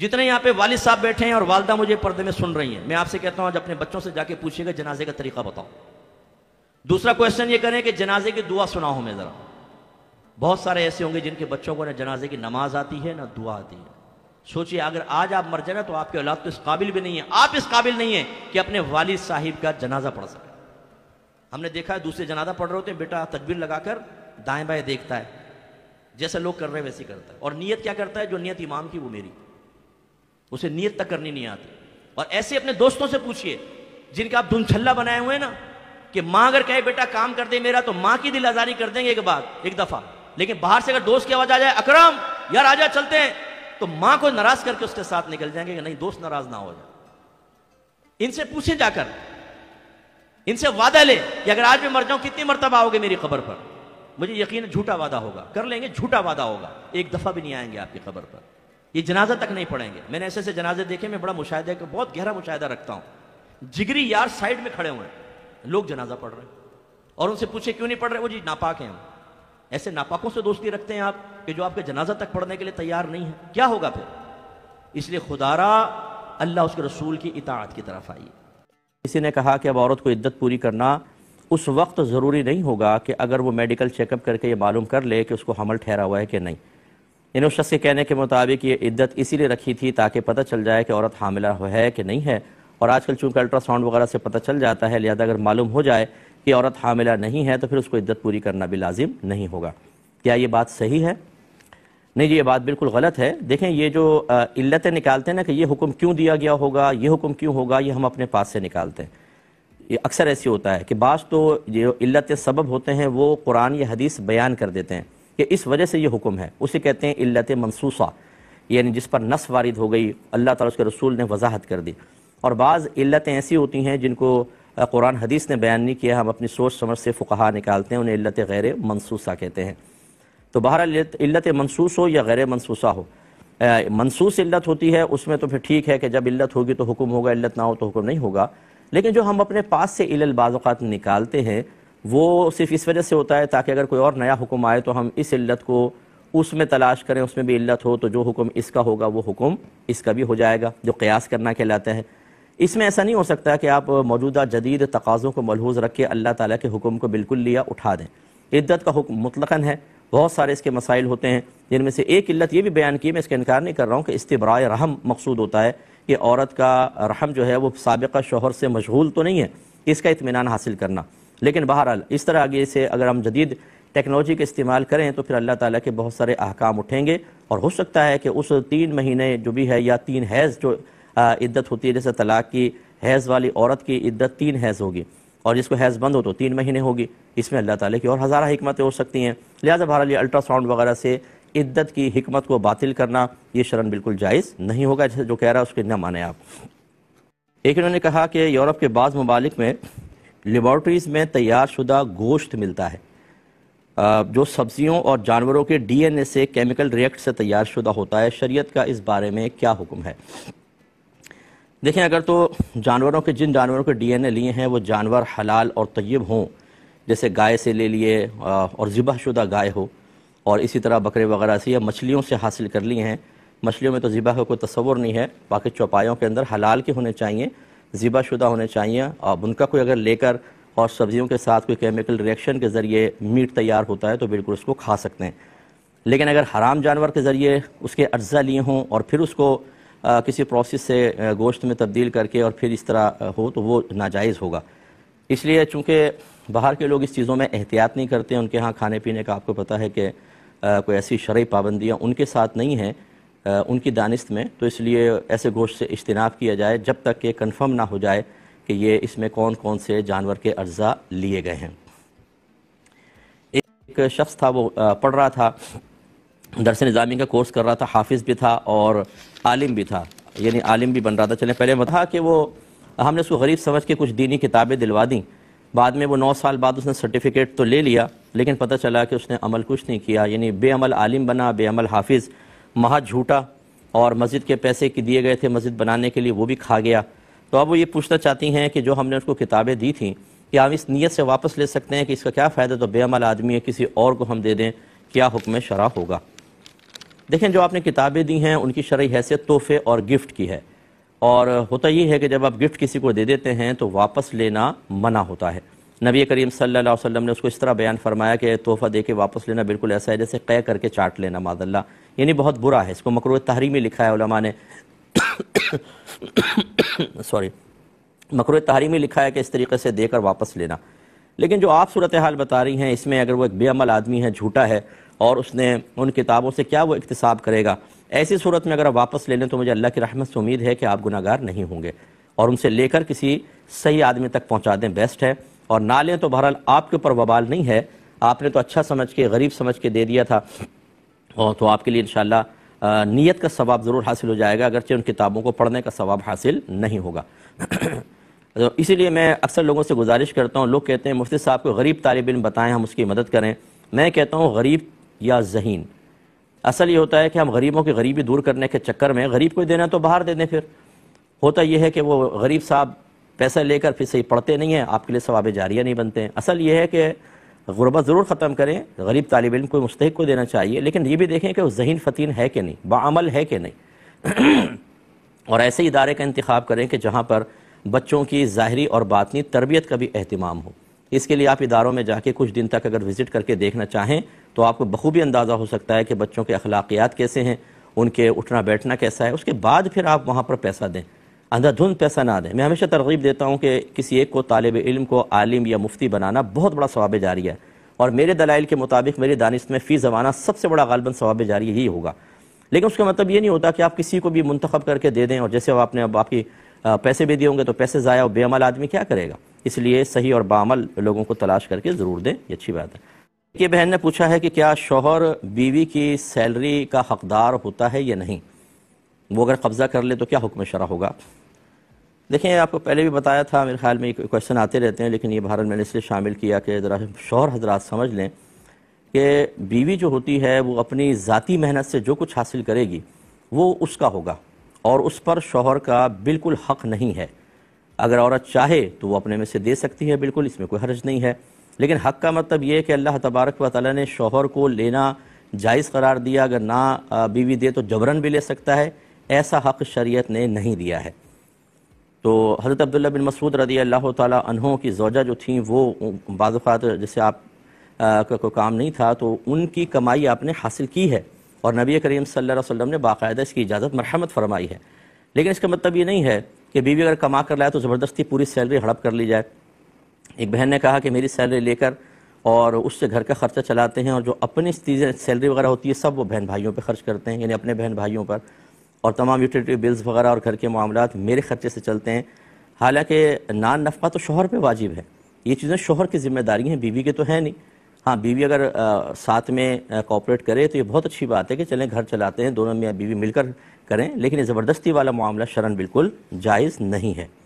جتنے یہاں پہ والد صاحب بیٹھے ہیں اور والدہ مجھے پردے میں سن رہی ہیں میں آپ سے کہتا ہوں آج اپنے بچوں سے جا کے پوچھیے گا جنازے کا طریقہ بتاؤ دوسرا کوشچن یہ کریں کہ جنازے کی دعا سنا ہمیں ذرا بہت سارے ایسے ہوں گے جن کے بچوں کو نہ جنازے کی نماز آتی ہے نہ دعا آتی ہے سوچیے اگر آج آپ مر جائیں تو آپ کی اولاد تو اس قابل بھی نہیں ہے آپ اس قابل نہیں ہیں کہ اپنے والد صاحب کا جنازہ پڑھ سکے ہم نے دیکھا ہے دوسرے جنازہ پڑھ رہے ہوتے ہیں بیٹا تکبیر لگا کر دائیں بائیں دیکھتا ہے جیسے لوگ کر رہے ہیں ویسے کرتا ہے اور نیت کیا کرتا ہے جو نیت امام کی وہ میری اسے نیت تک کرنی نہیں آتی اور ایسے اپنے دوستوں سے پوچھئے جن کا آپ چھلا بنائے ہوئے نا کہ ماں اگر کہے بیٹا کام کر دے میرا تو ماں کی دل آزاری کر دیں گے ایک بات ایک دفعہ لیکن باہر سے اگر دوست کی آواز آ جائے اکرام یا آجا چلتے ہیں تو ماں کو ناراض کر کے اس کے ساتھ نکل جائیں گے کہ نہیں دوست ناراض نہ ہو جائے ان سے پوچھیں جا کر ان سے وعدہ لے کہ اگر آج میں مر جاؤں کتنی مرتبہ آؤ گے میری خبر پر مجھے یقین جھوٹا وعدہ ہوگا کر لیں گے جھوٹا وعدہ ہوگا ایک دفعہ بھی نہیں آئیں گے آپ کی خبر پر یہ جنازہ تک نہیں پڑھیں گے میں نے ایسے ایسے جنازے دیکھے میں بڑا مشاہدہ بہت گہرا مشاہدہ رکھتا ہوں جگری یار سائڈ میں کھڑے ہوئے ہیں لوگ جنازہ پڑھ رہے ہیں اور ان سے پوچھے کیوں نہیں پڑھ رہے وہ جی ناپاک ہیں ایسے ناپاکوں سے دوستی رکھتے ہیں آپ کہ جو آپ کے جنازہ تک پڑھنے کے لیے تیار نہیں ہے کیا ہوگا پھر اس لیے خدا را اللہ اس کے رسول کی اطاعت کی طرف آئی کسی نے کہا کہ اب عورت کو عدت پوری کرنا اس وقت ضروری نہیں ہوگا کہ اگر وہ میڈیکل چیک اپ کر کے یہ معلوم کر لے کہ اس کو حمل ٹھہرا ہوا ہے کہ نہیں یعنی اس شخص کے کہنے کے مطابق یہ عدت اسی لیے رکھی تھی تاکہ پتہ چل جائے کہ عورت حاملہ ہے کہ نہیں ہے اور آج کل چونکہ الٹرا ساؤنڈ وغیرہ سے پتہ چل جاتا ہے لہذا اگر معلوم ہو جائے کہ عورت حاملہ نہیں ہے تو پھر اس کو عدت پوری کرنا بھی لازم نہیں ہوگا کیا یہ بات صحیح ہے نہیں جی یہ بات بالکل غلط ہے دیکھیں یہ جو علتیں نکالتے ہیں نا کہ یہ حکم کیوں دیا گیا ہوگا یہ حکم کیوں ہوگا یہ ہم اپنے پاس سے نکالتے ہیں یہ اکثر ایسی ہوتا ہے کہ بعض تو جو علت سبب ہوتے ہیں وہ قرآن یا حدیث بیان کر دیتے ہیں کہ اس وجہ سے یہ حکم ہے اسے کہتے ہیں علت منصوصہ یعنی جس پر نص وارد ہو گئی اللہ تعالیٰ اس کے رسول نے وضاحت کر دی اور بعض علتیں ایسی ہوتی ہیں جن کو قرآن حدیث نے بیان نہیں کیا ہم اپنی سوچ سمجھ سے فقہا نکالتے ہیں انہیں علت غیر منصوصہ کہتے ہیں تو بہرحال علت منصوص ہو یا غیر منصوصہ ہو منصوص علت ہوتی ہے اس میں تو پھر ٹھیک ہے کہ جب علت ہوگی تو حکم ہوگا علت نہ ہو تو حکم نہیں ہوگا لیکن جو ہم اپنے پاس سے علل بعض اوقات نکالتے ہیں وہ صرف اس وجہ سے ہوتا ہے تاکہ اگر کوئی اور نیا حکم آئے تو ہم اس علت کو اس میں تلاش کریں اس میں بھی علت ہو تو جو حکم اس کا ہوگا وہ حکم اس کا بھی ہو جائے گا جو قیاس کرنا کہلاتا ہے اس میں ایسا نہیں ہو سکتا کہ آپ موجودہ جدید تقاضوں کو ملحوظ رکھ کے اللہ تعالیٰ کے حکم کو بالکل لیا اٹھا دیں عدت کا حکم مطلقاً ہے بہت سارے اس کے مسائل ہوتے ہیں جن میں سے ایک علت یہ بھی بیان کی میں اس کا انکار نہیں کر رہا ہوں کہ استبرائے رحم مقصود ہوتا ہے کہ عورت کا رحم جو ہے وہ سابقہ شوہر سے مشغول تو نہیں ہے اس کا اطمینان حاصل کرنا لیکن بہرحال اس طرح آگے سے اگر ہم جدید ٹیکنالوجی کا استعمال کریں تو پھر اللہ تعالیٰ کے بہت سارے احکام اٹھیں گے اور ہو سکتا ہے کہ اس تین مہینے جو بھی ہے یا تین حیض جو عدت ہوتی ہے جیسے طلاق کی حیض والی عورت کی عدت تین حیض ہوگی اور جس کو حیض بند ہو تو تین مہینے ہوگی اس میں اللہ تعالیٰ کی اور ہزارہ حکمتیں ہو سکتی ہیں لہٰذا بہرحال یہ الٹرا ساؤنڈ وغیرہ سے عدت کی حکمت کو باطل کرنا یہ شرن بالکل جائز نہیں ہوگا جیسے جو کہہ رہا ہے اس کے نہ مانیں آپ ایک انہوں نے کہا کہ یورپ کے بعض ممالک میں لیبارٹریز میں تیار شدہ گوشت ملتا ہے جو سبزیوں اور جانوروں کے ڈی این اے سے کیمیکل ریئیکٹ سے تیار شدہ ہوتا ہے شریعت کا اس بارے میں کیا حکم ہے دیکھیں اگر تو جانوروں کے جن جانوروں کے ڈی این اے لیے ہیں وہ جانور حلال اور طیب ہوں جیسے گائے سے لے لیے اور ذبح شدہ گائے ہو اور اسی طرح بکرے وغیرہ سے یا مچھلیوں سے حاصل کر لیے ہیں مچھلیوں میں تو ذبح کا کوئی تصور نہیں ہے باقی چوپایوں کے اندر حلال کے ہونے چاہئیں زیبہ شدہ ہونے چاہیے اور ان کا کوئی اگر لے کر اور سبزیوں کے ساتھ کوئی کیمیکل ریئیکشن کے ذریعے میٹ تیار ہوتا ہے تو بالکل اس کو کھا سکتے ہیں لیکن اگر حرام جانور کے ذریعے اس کے اجزاء لیے ہوں اور پھر اس کو کسی پروسیس سے گوشت میں تبدیل کر کے اور پھر اس طرح ہو تو وہ ناجائز ہوگا اس لیے چونکہ باہر کے لوگ اس چیزوں میں احتیاط نہیں کرتے ان کے ہاں کھانے پینے کا آپ کو پتا ہے کہ کوئی ایسی شرعی پابندیاں ان کے ساتھ نہیں ہیں ان کی دانست میں تو اس لیے ایسے گوشت سے اجتناب کیا جائے جب تک کہ کنفرم نہ ہو جائے کہ یہ اس میں کون کون سے جانور کے اجزاء لیے گئے ہیں ایک شخص تھا وہ پڑھ رہا تھا درس نظامی کا کورس کر رہا تھا حافظ بھی تھا اور عالم بھی تھا یعنی عالم بھی بن رہا تھا چلیں پہلے بتا کہ وہ ہم نے اس کو غریب سمجھ کے کچھ دینی کتابیں دلوا دیں بعد میں وہ نو سال بعد اس نے سرٹیفکیٹ تو لے لیا لیکن پتہ چلا کہ اس نے عمل کچھ نہیں کیا یعنی بے عمل عالم بنا بے عمل حافظ مہا جھوٹا اور مسجد کے پیسے کی دیے گئے تھے مسجد بنانے کے لیے وہ بھی کھا گیا تو اب وہ یہ پوچھنا چاہتی ہیں کہ جو ہم نے اس کو کتابیں دی تھیں کہ ہم اس نیت سے واپس لے سکتے ہیں کہ اس کا کیا فائدہ تو بے عمل آدمی ہے کسی اور کو ہم دے دیں کیا حکم شرح ہوگا دیکھیں جو آپ نے کتابیں دی ہیں ان کی شرعی حیثیت تحفے اور گفٹ کی ہے اور ہوتا یہ ہے کہ جب آپ گفٹ کسی کو دے دیتے ہیں تو واپس لینا منع ہوتا ہے نبی کریم صلی اللہ علیہ وسلم نے اس کو اس طرح بیان فرمایا کہ تحفہ دے کے واپس لینا بالکل ایسا ہے جیسے قے کر کے چاٹ لینا ماد اللہ یعنی بہت برا ہے اس کو مکروہ تحریمی لکھا ہے علماء نے سوری مکروہ تحریمی لکھا ہے کہ اس طریقے سے دے کر واپس لینا لیکن جو آپ صورتحال بتا رہی ہیں اس میں اگر وہ ایک بے عمل آدمی ہے جھوٹا ہے اور اس نے ان کتابوں سے کیا وہ اقتصاب کرے گا ایسی صورت میں اگر آپ واپس لے لیں تو مجھے اللہ کی رحمت سے امید ہے کہ آپ گناہ گار نہیں ہوں گے اور ان سے لے کر کسی صحیح آدمی تک پہنچا دیں بیسٹ ہے اور نہ لیں تو بہرحال آپ کے اوپر وبال نہیں ہے آپ نے تو اچھا سمجھ کے غریب سمجھ کے دے دیا تھا تو آپ کے لیے انشاءاللہ نیت کا ثواب ضرور حاصل ہو جائے گا اگرچہ ان کتابوں کو پڑھنے کا ثواب حاصل نہیں ہوگا اسی لیے میں اکثر لوگوں سے گزارش کرتا ہوں لوگ کہتے ہیں مفتی صاحب کو غریب طالب علم بتائیں ہم اس کی مدد کریں میں کہتا ہوں غریب یا ذہین اصل یہ ہوتا ہے کہ ہم غریبوں کی غریبی دور کرنے کے چکر میں غریب کو دینا تو باہر دے دیں پھر ہوتا یہ ہے کہ وہ غریب صاحب پیسہ لے کر پھر صحیح پڑھتے نہیں ہیں آپ کے لیے ثواب جاریہ نہیں بنتے ہیں اصل یہ ہے کہ غربت ضرور ختم کریں غریب طالب علم کو مستحق کو دینا چاہیے لیکن یہ بھی دیکھیں کہ وہ ذہین فتین ہے کہ نہیں بعمل ہے کہ نہیں اور ایسے ادارے کا انتخاب کریں کہ جہاں پر بچوں کی ظاہری اور باطنی تربیت کا بھی اہتمام ہو اس کے لیے آپ اداروں میں جا کے کچھ دن تک اگر وزٹ کر کے دیکھنا چاہیں تو آپ کو بخوبی اندازہ ہو سکتا ہے کہ بچوں کے اخلاقیات کیسے ہیں ان کے اٹھنا بیٹھنا کیسا ہے اس کے بعد پھر آپ وہاں پر پیسہ دیں اندھا دھند پیسہ نہ دیں میں ہمیشہ ترغیب دیتا ہوں کہ کسی ایک کو طالب علم کو عالم یا مفتی بنانا بہت بڑا ثواب جاری ہے اور میرے دلائل کے مطابق میری دانست میں فی زمانہ سب سے بڑا غالباً ثواب جاری ہی ہوگا لیکن اس کا مطلب یہ نہیں ہوتا کہ آپ کسی کو بھی منتخب کر کے دے دیں اور جیسے آپ نے اب آپ کی پیسے بھی دیے ہوں گے تو پیسے ضائع اور بے عمل آدمی کیا کرے گا اس لیے صحیح اور بعمل لوگوں کو تلاش کر کے ضرور دیں یہ اچھی بات ہے یہ بہن نے پوچھا ہے کہ کیا شوہر بیوی کی سیلری کا حقدار ہوتا ہے یا نہیں وہ اگر قبضہ کر لے تو کیا حکم شرح ہوگا دیکھیں آپ کو پہلے بھی بتایا تھا میرے خیال میں ایک کوشچن آتے رہتے ہیں لیکن یہ بھارت میں نے اس لیے شامل کیا کہ ذرا شوہر حضرات سمجھ لیں کہ بیوی جو ہوتی ہے وہ اپنی ذاتی محنت سے جو کچھ حاصل کرے گی وہ اس کا ہوگا اور اس پر شوہر کا بالکل حق نہیں ہے اگر عورت چاہے تو وہ اپنے میں سے دے سکتی ہے بالکل اس میں کوئی حرج نہیں ہے لیکن حق کا مطلب یہ کہ اللہ تبارک و تعالیٰ نے شوہر کو لینا جائز قرار دیا اگر نہ بیوی دے تو جبرن بھی لے سکتا ہے ایسا حق شریعت نے نہیں دیا ہے تو حضرت عبداللہ بن مسعود رضی اللہ تعالیٰ انہوں کی زوجہ جو تھیں وہ بعض اوقات جسے آپ کا کوئی کام نہیں تھا تو ان کی کمائی آپ نے حاصل کی ہے اور نبی کریم صلی اللہ علیہ وسلم نے باقاعدہ اس کی اجازت مرحمت فرمائی ہے لیکن اس کا مطلب یہ نہیں ہے کہ بیوی اگر کما کر لائے تو زبردستی پوری سیلری ہڑپ کر لی جائے ایک بہن نے کہا کہ میری سیلری لے کر اور اس سے گھر کا خرچہ چلاتے ہیں اور جو اپنی سیلری وغیرہ ہوتی ہے سب وہ بہن بھائیوں پہ خرچ کرتے ہیں یعنی اپنے بہن بھائیوں پر اور تمام یوٹیلیٹی بلز وغیرہ اور گھر کے معاملات میرے خرچے سے چلتے ہیں حالانکہ نان نفقہ تو شوہر پہ واجب ہے یہ چیزیں شوہر کی ذمہ داری ہیں بیوی کے تو ہیں نہیں ہاں بیوی اگر ساتھ میں کوپریٹ کرے تو یہ بہت اچھی بات ہے کہ چلیں گھر چلاتے ہیں دونوں میں بیوی مل کر کریں لیکن یہ زبردستی والا معاملہ شرن بالکل جائز نہیں ہے